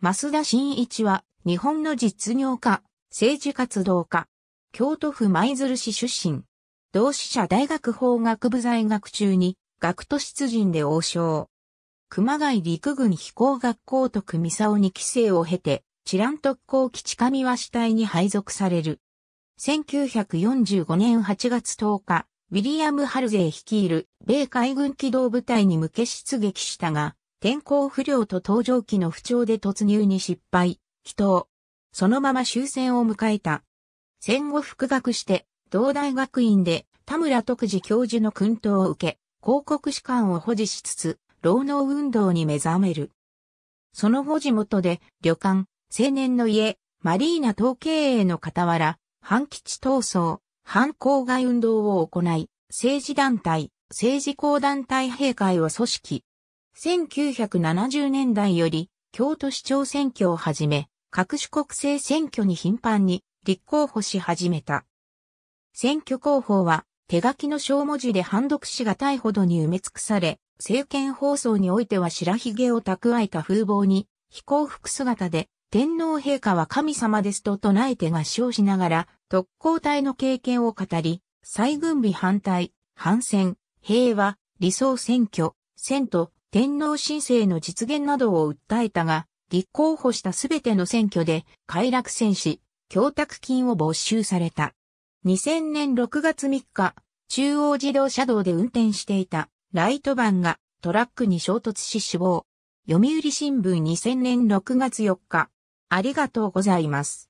増田真一は、日本の実業家、政治活動家、京都府舞鶴市出身。同志社大学法学部在学中に、学徒出陣で王将。熊谷陸軍飛行学校徳三沢に帰省を経て、知覧特攻基地上和死隊に配属される。1945年8月10日、ウィリアム・ハルゼー率いる米海軍機動部隊に向け出撃したが、天候不良と搭乗機の不調で突入に失敗、祈祷。そのまま終戦を迎えた。戦後復学して、同大学院で田村徳次教授の訓導を受け、広告士官を保持しつつ、労農運動に目覚める。その後地元で旅館、青年の家、マリーナ統計営の傍ら、反基地闘争、反公外運動を行い、政治団体、政治公団体閉会を組織、1970年代より、京都市長選挙をはじめ、各種国政選挙に頻繁に立候補し始めた。選挙広報は、手書きの小文字で判読しがたいほどに埋め尽くされ、政権放送においては白髭を蓄えた風貌に、非幸福姿で、天皇陛下は神様ですと唱えて合唱しながら、特攻隊の経験を語り、再軍備反対、反戦、平和、理想選挙、戦と、天皇申請の実現などを訴えたが、立候補したすべての選挙で、快楽戦士、供託金を没収された。2000年6月3日、中央自動車道で運転していたライトバンがトラックに衝突し死亡。読売新聞2000年6月4日。ありがとうございます。